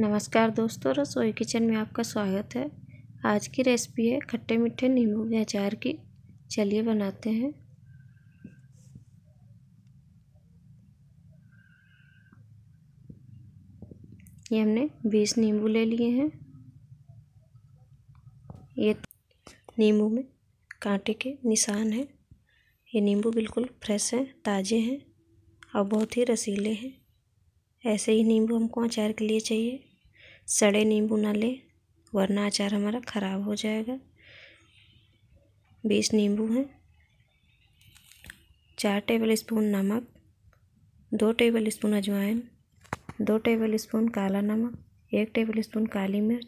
नमस्कार दोस्तों रसोई किचन में आपका स्वागत है आज की रेसिपी है खट्टे मीठे नींबू के अचार की चलिए बनाते हैं ये हमने 20 नींबू ले लिए हैं ये नींबू में कांटे के निशान हैं ये नींबू बिल्कुल फ्रेश हैं ताज़े हैं और बहुत ही रसीले हैं ऐसे ही नींबू हमको अचार के लिए चाहिए सड़े नींबू ना लें वरना अचार हमारा ख़राब हो जाएगा बीस नींबू हैं चार टेबल स्पून नमक दो टेबल स्पून अजवाइन दो टेबल स्पून काला नमक एक टेबल स्पून काली मिर्च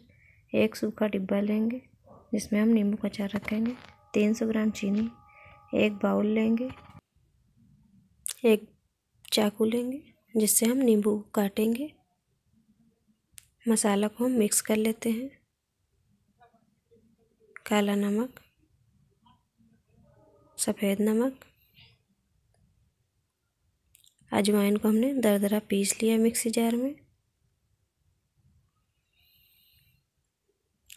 एक सूखा डिब्बा लेंगे जिसमें हम नींबू का अचार रखेंगे तीन सौ ग्राम चीनी एक बाउल लेंगे एक चाकू लेंगे जिससे हम नींबू काटेंगे मसाला को हम मिक्स कर लेते हैं काला नमक सफ़ेद नमक अजवाइन को हमने दरदरा पीस लिया मिक्सी जार में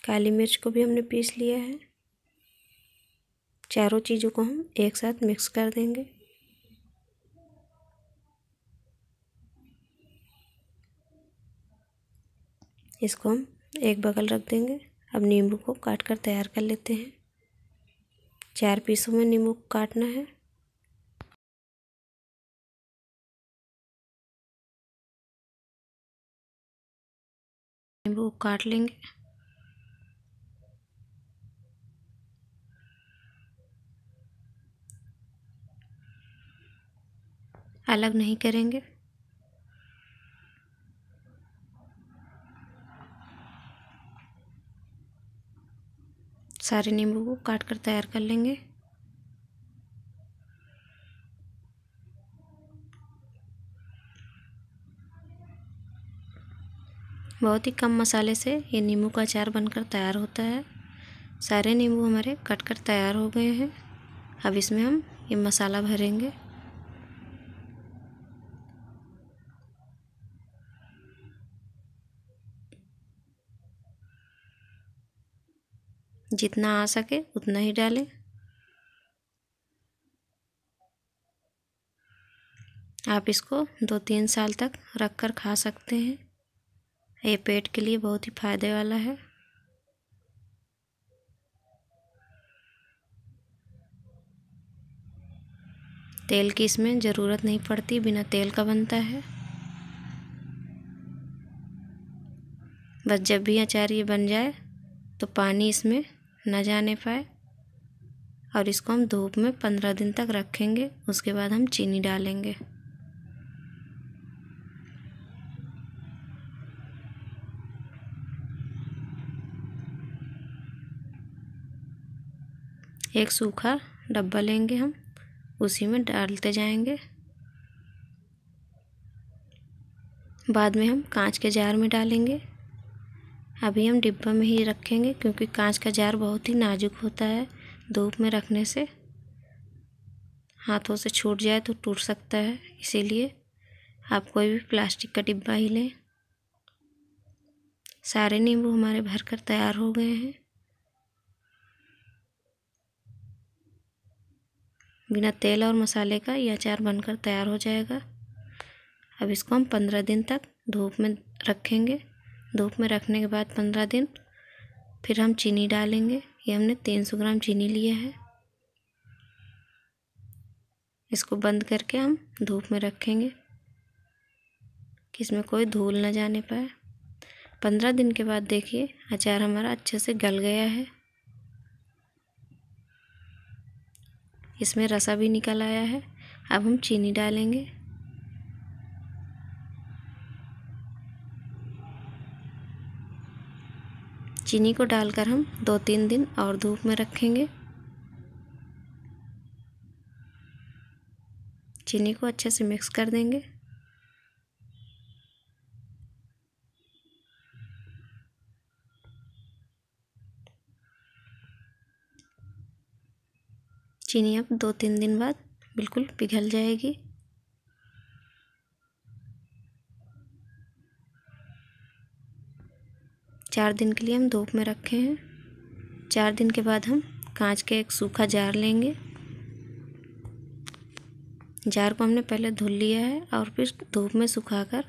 काली मिर्च को भी हमने पीस लिया है चारों चीज़ों को हम एक साथ मिक्स कर देंगे इसको हम एक बगल रख देंगे अब नींबू को काट कर तैयार कर लेते हैं चार पीसों में नींबू को काटना है नींबू को काट लेंगे अलग नहीं करेंगे सारे नींबू को काट कर तैयार कर लेंगे बहुत ही कम मसाले से ये नींबू का अचार बनकर तैयार होता है सारे नींबू हमारे कट कर तैयार हो गए हैं अब इसमें हम ये मसाला भरेंगे जितना आ सके उतना ही डालें आप इसको दो तीन साल तक रख कर खा सकते हैं ये पेट के लिए बहुत ही फायदे वाला है तेल की इसमें ज़रूरत नहीं पड़ती बिना तेल का बनता है बस जब भी अचार ये बन जाए तो पानी इसमें ना जाने पाए और इसको हम धूप में पंद्रह दिन तक रखेंगे उसके बाद हम चीनी डालेंगे एक सूखा डब्बा लेंगे हम उसी में डालते जाएंगे बाद में हम कांच के जार में डालेंगे अभी हम डिब्बा में ही रखेंगे क्योंकि कांच का जार बहुत ही नाजुक होता है धूप में रखने से हाथों से छूट जाए तो टूट सकता है इसीलिए आप कोई भी प्लास्टिक का डिब्बा ही लें सारे नींबू हमारे भर कर तैयार हो गए हैं बिना तेल और मसाले का यह अचार बनकर तैयार हो जाएगा अब इसको हम पंद्रह दिन तक धूप में रखेंगे धूप में रखने के बाद पंद्रह दिन फिर हम चीनी डालेंगे ये हमने तीन सौ ग्राम चीनी लिया है इसको बंद करके हम धूप में रखेंगे कि इसमें कोई धूल ना जाने पाए पंद्रह दिन के बाद देखिए अचार हमारा अच्छे से गल गया है इसमें रसा भी निकल आया है अब हम चीनी डालेंगे चीनी को डालकर हम दो तीन दिन और धूप में रखेंगे चीनी को अच्छे से मिक्स कर देंगे चीनी अब दो तीन दिन बाद बिल्कुल पिघल जाएगी चार दिन के लिए हम धूप में रखे हैं चार दिन के बाद हम कांच के एक सूखा जार लेंगे जार को हमने पहले धुल लिया है और फिर धूप में सुखाकर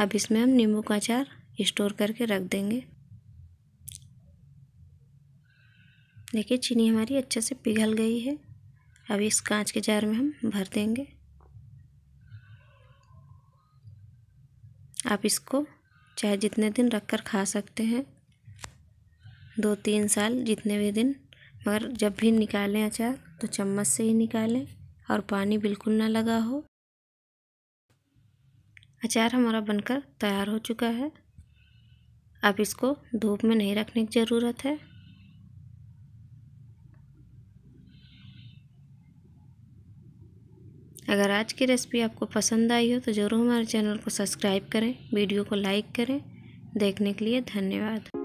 अब इसमें हम नींबू का अचार स्टोर करके रख देंगे देखिए चीनी हमारी अच्छे से पिघल गई है अब इस कांच के जार में हम भर देंगे आप इसको चाहे जितने दिन रख कर खा सकते हैं दो तीन साल जितने भी दिन मगर जब भी निकालें अचार तो चम्मच से ही निकालें और पानी बिल्कुल ना लगा हो अचार हमारा बनकर तैयार हो चुका है अब इसको धूप में नहीं रखने की ज़रूरत है अगर आज की रेसिपी आपको पसंद आई हो तो ज़रूर हमारे चैनल को सब्सक्राइब करें वीडियो को लाइक करें देखने के लिए धन्यवाद